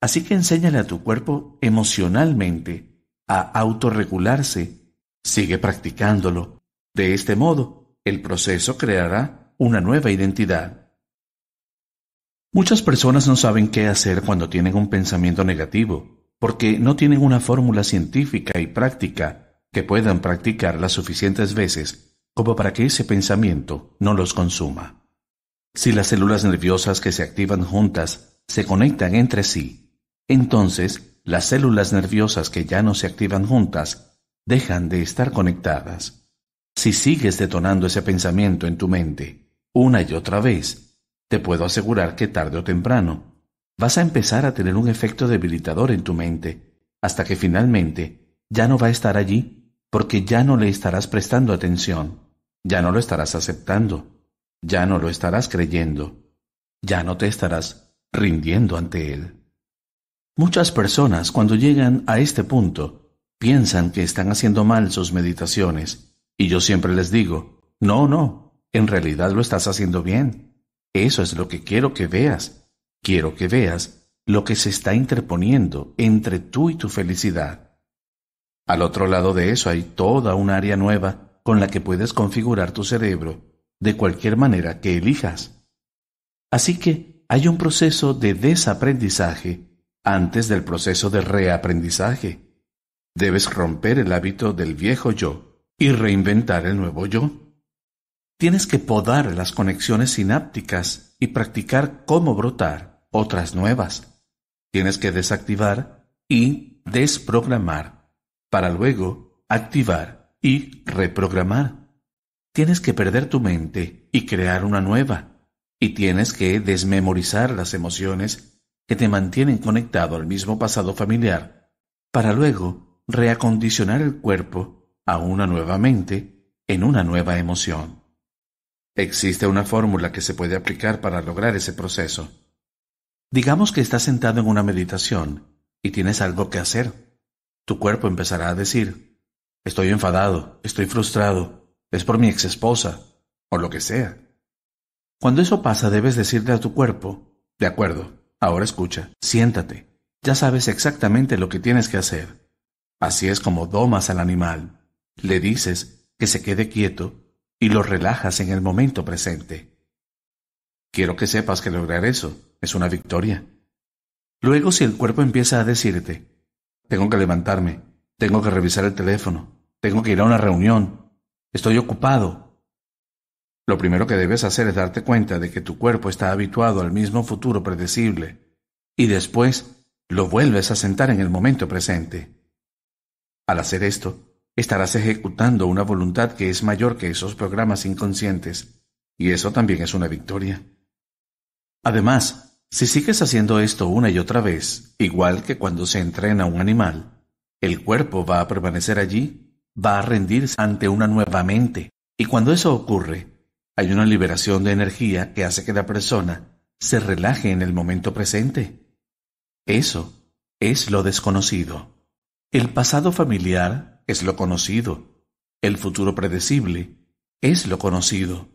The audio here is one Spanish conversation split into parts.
Así que enséñale a tu cuerpo emocionalmente a autorregularse. Sigue practicándolo. De este modo, el proceso creará una nueva identidad. Muchas personas no saben qué hacer cuando tienen un pensamiento negativo, porque no tienen una fórmula científica y práctica que puedan practicar las suficientes veces como para que ese pensamiento no los consuma. Si las células nerviosas que se activan juntas se conectan entre sí, entonces, las células nerviosas que ya no se activan juntas dejan de estar conectadas. Si sigues detonando ese pensamiento en tu mente una y otra vez, te puedo asegurar que tarde o temprano vas a empezar a tener un efecto debilitador en tu mente, hasta que finalmente ya no va a estar allí porque ya no le estarás prestando atención, ya no lo estarás aceptando, ya no lo estarás creyendo, ya no te estarás rindiendo ante él. Muchas personas cuando llegan a este punto piensan que están haciendo mal sus meditaciones y yo siempre les digo, no, no, en realidad lo estás haciendo bien. Eso es lo que quiero que veas. Quiero que veas lo que se está interponiendo entre tú y tu felicidad. Al otro lado de eso hay toda un área nueva con la que puedes configurar tu cerebro de cualquier manera que elijas. Así que hay un proceso de desaprendizaje antes del proceso de reaprendizaje. Debes romper el hábito del viejo yo y reinventar el nuevo yo. Tienes que podar las conexiones sinápticas y practicar cómo brotar otras nuevas. Tienes que desactivar y desprogramar para luego activar y reprogramar. Tienes que perder tu mente y crear una nueva. Y tienes que desmemorizar las emociones que te mantienen conectado al mismo pasado familiar, para luego reacondicionar el cuerpo a una nueva mente en una nueva emoción. Existe una fórmula que se puede aplicar para lograr ese proceso. Digamos que estás sentado en una meditación y tienes algo que hacer. Tu cuerpo empezará a decir, estoy enfadado, estoy frustrado, es por mi exesposa, o lo que sea. Cuando eso pasa debes decirle a tu cuerpo, de acuerdo, Ahora escucha, siéntate. Ya sabes exactamente lo que tienes que hacer. Así es como domas al animal. Le dices que se quede quieto y lo relajas en el momento presente. Quiero que sepas que lograr eso es una victoria. Luego si el cuerpo empieza a decirte, tengo que levantarme, tengo que revisar el teléfono, tengo que ir a una reunión, estoy ocupado, lo primero que debes hacer es darte cuenta de que tu cuerpo está habituado al mismo futuro predecible y después lo vuelves a sentar en el momento presente. Al hacer esto, estarás ejecutando una voluntad que es mayor que esos programas inconscientes, y eso también es una victoria. Además, si sigues haciendo esto una y otra vez, igual que cuando se entrena un animal, el cuerpo va a permanecer allí, va a rendirse ante una nueva mente, y cuando eso ocurre, hay una liberación de energía que hace que la persona se relaje en el momento presente. Eso es lo desconocido. El pasado familiar es lo conocido. El futuro predecible es lo conocido.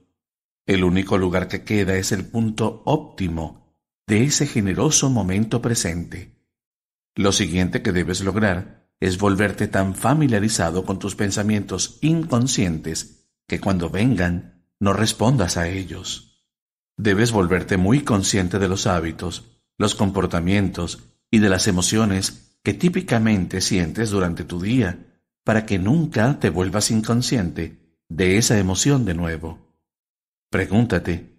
El único lugar que queda es el punto óptimo de ese generoso momento presente. Lo siguiente que debes lograr es volverte tan familiarizado con tus pensamientos inconscientes que cuando vengan no respondas a ellos. Debes volverte muy consciente de los hábitos, los comportamientos y de las emociones que típicamente sientes durante tu día para que nunca te vuelvas inconsciente de esa emoción de nuevo. Pregúntate,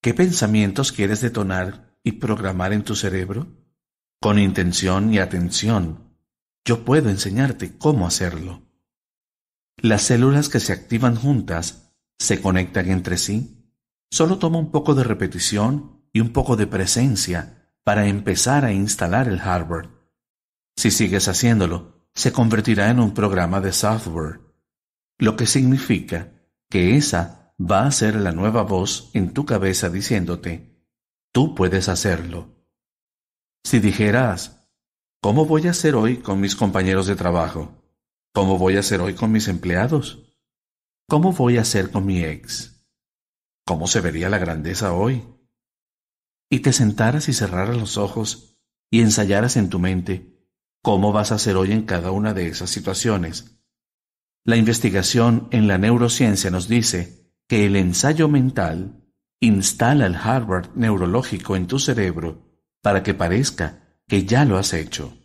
¿qué pensamientos quieres detonar y programar en tu cerebro? Con intención y atención, yo puedo enseñarte cómo hacerlo. Las células que se activan juntas se conectan entre sí. Solo toma un poco de repetición y un poco de presencia para empezar a instalar el hardware. Si sigues haciéndolo, se convertirá en un programa de software, lo que significa que esa va a ser la nueva voz en tu cabeza diciéndote, tú puedes hacerlo. Si dijeras, ¿cómo voy a hacer hoy con mis compañeros de trabajo? ¿Cómo voy a hacer hoy con mis empleados? ¿Cómo voy a hacer con mi ex? ¿Cómo se vería la grandeza hoy? Y te sentaras y cerraras los ojos y ensayaras en tu mente cómo vas a hacer hoy en cada una de esas situaciones. La investigación en la neurociencia nos dice que el ensayo mental instala el hardware neurológico en tu cerebro para que parezca que ya lo has hecho.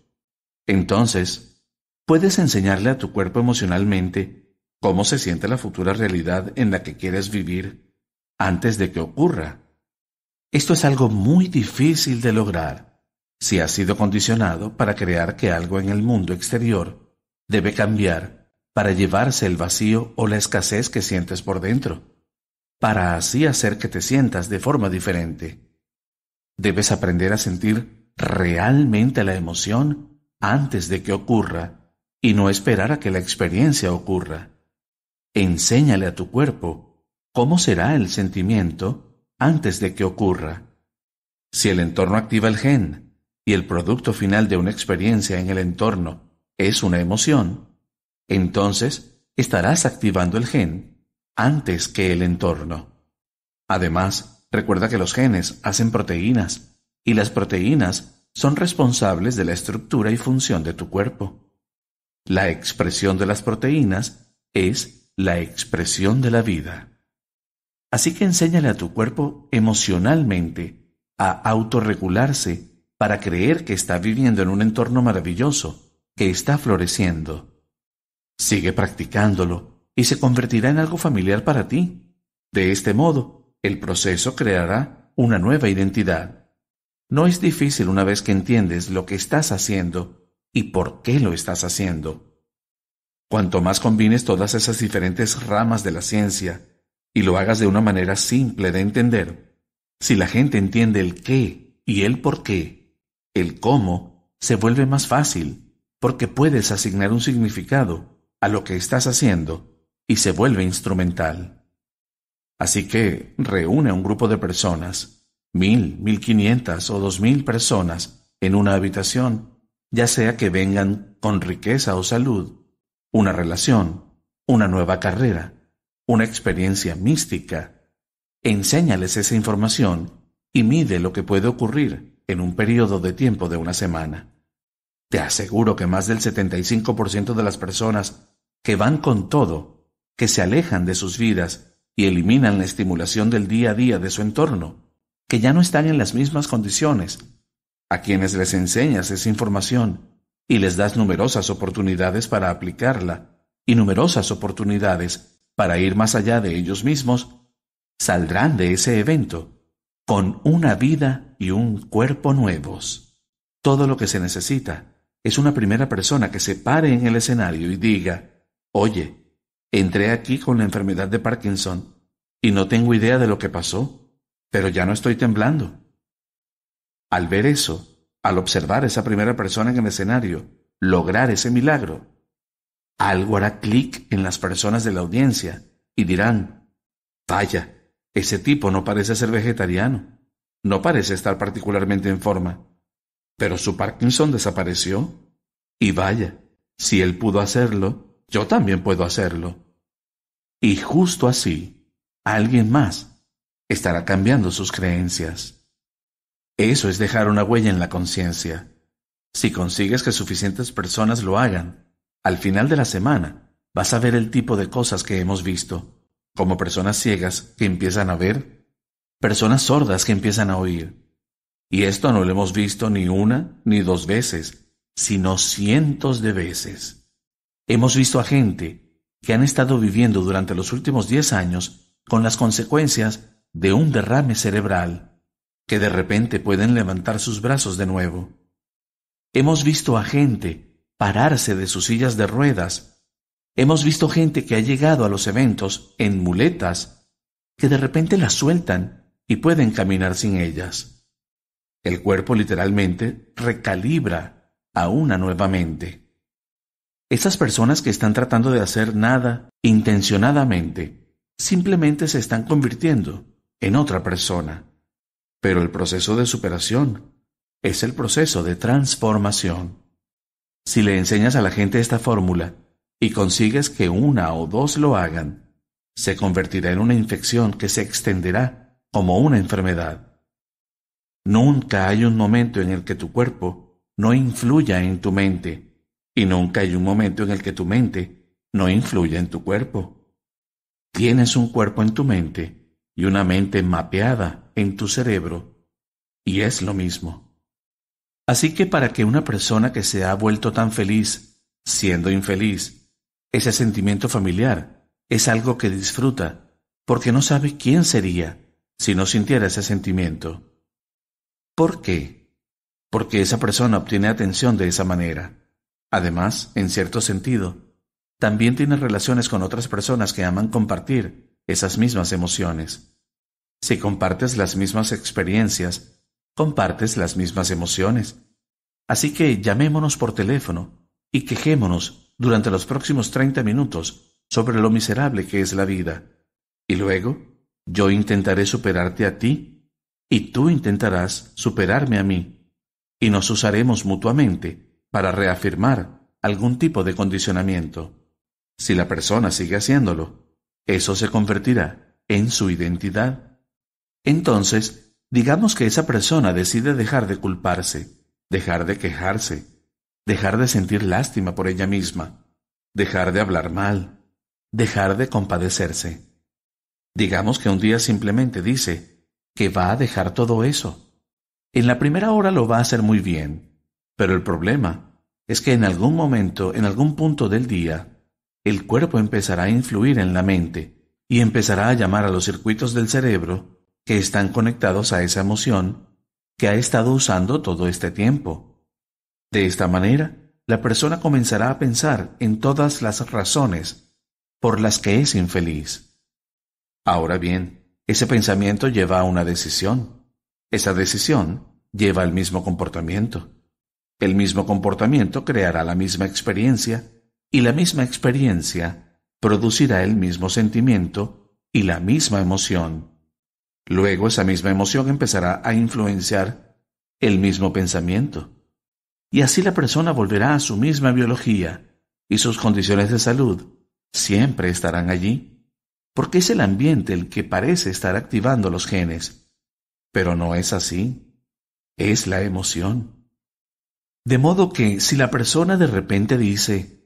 Entonces, puedes enseñarle a tu cuerpo emocionalmente cómo se siente la futura realidad en la que quieres vivir antes de que ocurra. Esto es algo muy difícil de lograr si has sido condicionado para crear que algo en el mundo exterior debe cambiar para llevarse el vacío o la escasez que sientes por dentro, para así hacer que te sientas de forma diferente. Debes aprender a sentir realmente la emoción antes de que ocurra y no esperar a que la experiencia ocurra. Enséñale a tu cuerpo cómo será el sentimiento antes de que ocurra. Si el entorno activa el gen y el producto final de una experiencia en el entorno es una emoción, entonces estarás activando el gen antes que el entorno. Además, recuerda que los genes hacen proteínas y las proteínas son responsables de la estructura y función de tu cuerpo. La expresión de las proteínas es la expresión de la vida. Así que enséñale a tu cuerpo emocionalmente a autorregularse para creer que está viviendo en un entorno maravilloso, que está floreciendo. Sigue practicándolo y se convertirá en algo familiar para ti. De este modo, el proceso creará una nueva identidad. No es difícil una vez que entiendes lo que estás haciendo y por qué lo estás haciendo. Cuanto más combines todas esas diferentes ramas de la ciencia y lo hagas de una manera simple de entender, si la gente entiende el qué y el por qué, el cómo se vuelve más fácil porque puedes asignar un significado a lo que estás haciendo y se vuelve instrumental. Así que reúne a un grupo de personas, mil, mil quinientas o dos mil personas en una habitación, ya sea que vengan con riqueza o salud, una relación, una nueva carrera, una experiencia mística. Enséñales esa información y mide lo que puede ocurrir en un periodo de tiempo de una semana. Te aseguro que más del 75% de las personas que van con todo, que se alejan de sus vidas y eliminan la estimulación del día a día de su entorno, que ya no están en las mismas condiciones, a quienes les enseñas esa información y les das numerosas oportunidades para aplicarla y numerosas oportunidades para ir más allá de ellos mismos, saldrán de ese evento con una vida y un cuerpo nuevos. Todo lo que se necesita es una primera persona que se pare en el escenario y diga, oye, entré aquí con la enfermedad de Parkinson y no tengo idea de lo que pasó, pero ya no estoy temblando. Al ver eso, al observar a esa primera persona en el escenario lograr ese milagro, algo hará clic en las personas de la audiencia y dirán, vaya, ese tipo no parece ser vegetariano, no parece estar particularmente en forma, pero su Parkinson desapareció. Y vaya, si él pudo hacerlo, yo también puedo hacerlo. Y justo así, alguien más estará cambiando sus creencias. Eso es dejar una huella en la conciencia. Si consigues que suficientes personas lo hagan, al final de la semana vas a ver el tipo de cosas que hemos visto, como personas ciegas que empiezan a ver, personas sordas que empiezan a oír. Y esto no lo hemos visto ni una ni dos veces, sino cientos de veces. Hemos visto a gente que han estado viviendo durante los últimos diez años con las consecuencias de un derrame cerebral que de repente pueden levantar sus brazos de nuevo. Hemos visto a gente pararse de sus sillas de ruedas. Hemos visto gente que ha llegado a los eventos en muletas, que de repente las sueltan y pueden caminar sin ellas. El cuerpo literalmente recalibra a una nuevamente. Esas personas que están tratando de hacer nada intencionadamente, simplemente se están convirtiendo en otra persona. Pero el proceso de superación es el proceso de transformación. Si le enseñas a la gente esta fórmula y consigues que una o dos lo hagan, se convertirá en una infección que se extenderá como una enfermedad. Nunca hay un momento en el que tu cuerpo no influya en tu mente y nunca hay un momento en el que tu mente no influya en tu cuerpo. Tienes un cuerpo en tu mente y una mente mapeada en tu cerebro, y es lo mismo. Así que para que una persona que se ha vuelto tan feliz, siendo infeliz, ese sentimiento familiar es algo que disfruta, porque no sabe quién sería si no sintiera ese sentimiento. ¿Por qué? Porque esa persona obtiene atención de esa manera. Además, en cierto sentido, también tiene relaciones con otras personas que aman compartir esas mismas emociones. Si compartes las mismas experiencias, compartes las mismas emociones. Así que llamémonos por teléfono y quejémonos durante los próximos 30 minutos sobre lo miserable que es la vida. Y luego, yo intentaré superarte a ti y tú intentarás superarme a mí. Y nos usaremos mutuamente para reafirmar algún tipo de condicionamiento. Si la persona sigue haciéndolo, eso se convertirá en su identidad. Entonces, digamos que esa persona decide dejar de culparse, dejar de quejarse, dejar de sentir lástima por ella misma, dejar de hablar mal, dejar de compadecerse. Digamos que un día simplemente dice que va a dejar todo eso. En la primera hora lo va a hacer muy bien, pero el problema es que en algún momento, en algún punto del día, el cuerpo empezará a influir en la mente y empezará a llamar a los circuitos del cerebro que están conectados a esa emoción que ha estado usando todo este tiempo. De esta manera, la persona comenzará a pensar en todas las razones por las que es infeliz. Ahora bien, ese pensamiento lleva a una decisión. Esa decisión lleva al mismo comportamiento. El mismo comportamiento creará la misma experiencia y la misma experiencia producirá el mismo sentimiento y la misma emoción. Luego esa misma emoción empezará a influenciar el mismo pensamiento. Y así la persona volverá a su misma biología y sus condiciones de salud siempre estarán allí, porque es el ambiente el que parece estar activando los genes. Pero no es así, es la emoción. De modo que si la persona de repente dice,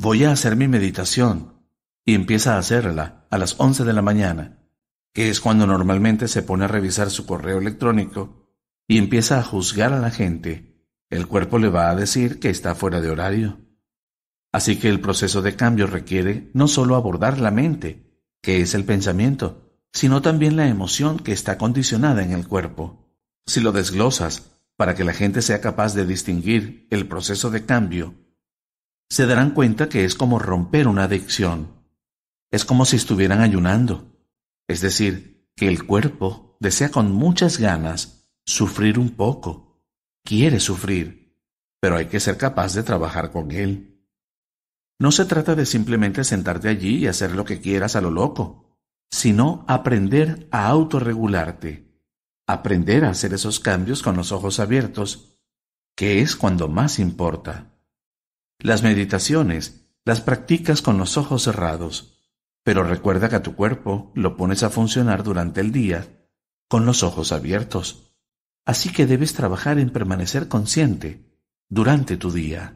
voy a hacer mi meditación, y empieza a hacerla a las 11 de la mañana, que es cuando normalmente se pone a revisar su correo electrónico y empieza a juzgar a la gente, el cuerpo le va a decir que está fuera de horario. Así que el proceso de cambio requiere no solo abordar la mente, que es el pensamiento, sino también la emoción que está condicionada en el cuerpo. Si lo desglosas para que la gente sea capaz de distinguir el proceso de cambio se darán cuenta que es como romper una adicción. Es como si estuvieran ayunando. Es decir, que el cuerpo desea con muchas ganas sufrir un poco. Quiere sufrir, pero hay que ser capaz de trabajar con él. No se trata de simplemente sentarte allí y hacer lo que quieras a lo loco, sino aprender a autorregularte, aprender a hacer esos cambios con los ojos abiertos, que es cuando más importa. Las meditaciones las practicas con los ojos cerrados, pero recuerda que a tu cuerpo lo pones a funcionar durante el día con los ojos abiertos. Así que debes trabajar en permanecer consciente durante tu día.